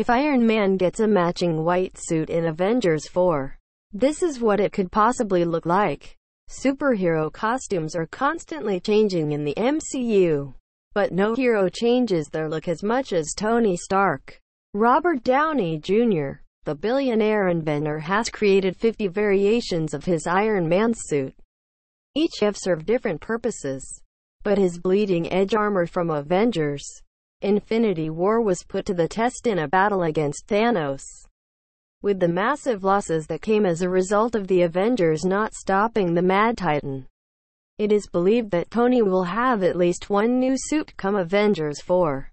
If Iron Man gets a matching white suit in Avengers 4, this is what it could possibly look like. Superhero costumes are constantly changing in the MCU, but no hero changes their look as much as Tony Stark. Robert Downey Jr., the billionaire inventor has created 50 variations of his Iron Man suit. Each have served different purposes, but his bleeding edge armor from Avengers Infinity War was put to the test in a battle against Thanos. With the massive losses that came as a result of the Avengers not stopping the Mad Titan, it is believed that Tony will have at least one new suit come Avengers 4.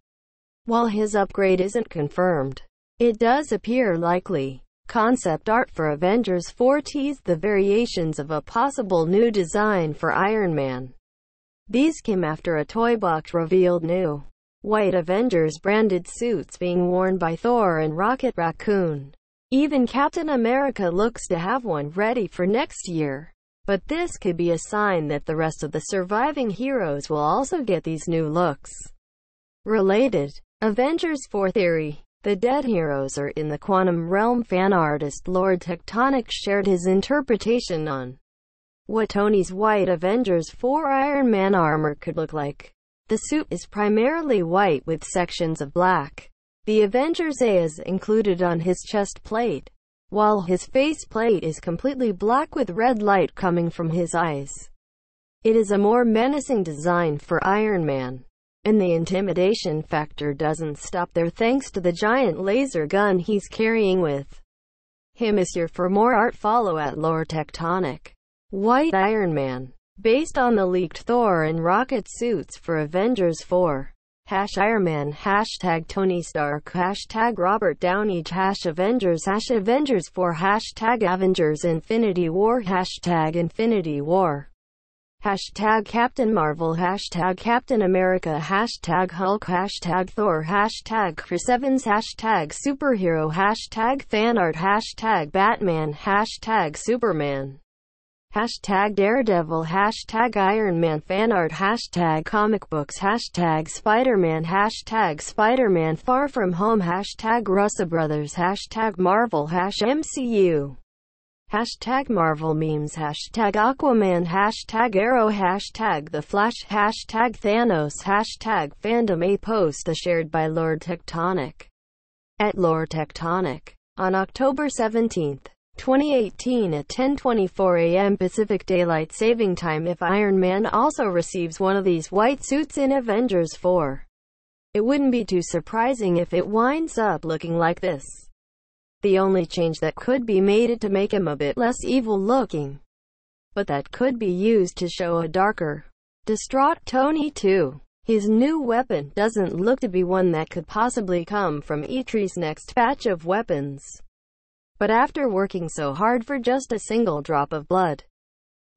While his upgrade isn't confirmed, it does appear likely. Concept art for Avengers 4 teased the variations of a possible new design for Iron Man. These came after a toy box revealed new White Avengers branded suits being worn by Thor and Rocket Raccoon. Even Captain America looks to have one ready for next year. But this could be a sign that the rest of the surviving heroes will also get these new looks. Related Avengers 4 Theory The dead heroes are in the quantum realm. Fan artist Lord Tectonic shared his interpretation on what Tony's White Avengers 4 Iron Man armor could look like. The suit is primarily white with sections of black. The Avenger's A is included on his chest plate, while his face plate is completely black with red light coming from his eyes. It is a more menacing design for Iron Man, and the intimidation factor doesn't stop there thanks to the giant laser gun he's carrying with him is here for more art follow at Lore Tectonic. White Iron Man based on the leaked Thor and Rocket suits for Avengers 4. Hash Iron Man, hashtag Tony Stark, hashtag Robert Downey, hash Avengers, hash Avengers 4, hashtag Avengers Infinity War, hashtag Infinity War. Hashtag Captain Marvel, hashtag Captain America, hashtag Hulk, hashtag Thor, hashtag Chris Evans, hashtag superhero, hashtag fanart, hashtag Batman, hashtag Superman hashtag Daredevil, hashtag Iron Man Fan Art hashtag comic books, hashtag Spider-Man, hashtag Spider-Man Far From Home, hashtag Russo Brothers, hashtag Marvel, hash MCU. Hashtag Marvel memes, hashtag Aquaman, hashtag Arrow, hashtag The Flash, hashtag Thanos, hashtag fandom a post shared by Lord Tectonic at Lord Tectonic on October 17th. 2018 at 10.24 a.m. Pacific Daylight Saving Time if Iron Man also receives one of these white suits in Avengers 4. It wouldn't be too surprising if it winds up looking like this. The only change that could be made is to make him a bit less evil looking. But that could be used to show a darker, distraught Tony too. His new weapon doesn't look to be one that could possibly come from Etri's next batch of weapons. But after working so hard for just a single drop of blood,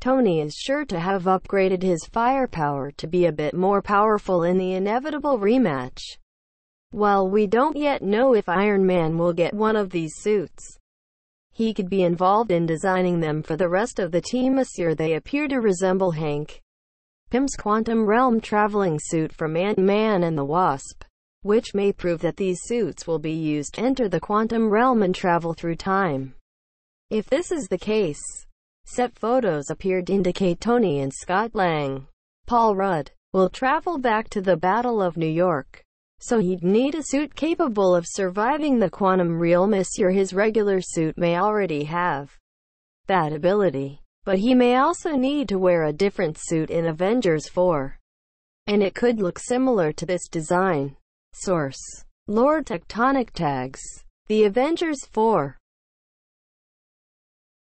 Tony is sure to have upgraded his firepower to be a bit more powerful in the inevitable rematch. While we don't yet know if Iron Man will get one of these suits, he could be involved in designing them for the rest of the team assure they appear to resemble Hank Pym's quantum realm traveling suit from Ant-Man and the Wasp which may prove that these suits will be used to enter the quantum realm and travel through time. If this is the case, set photos appear to indicate Tony and Scott Lang, Paul Rudd, will travel back to the Battle of New York. So he'd need a suit capable of surviving the quantum realm your his regular suit may already have that ability. But he may also need to wear a different suit in Avengers 4. And it could look similar to this design. Source. Lord Tectonic Tags. The Avengers 4.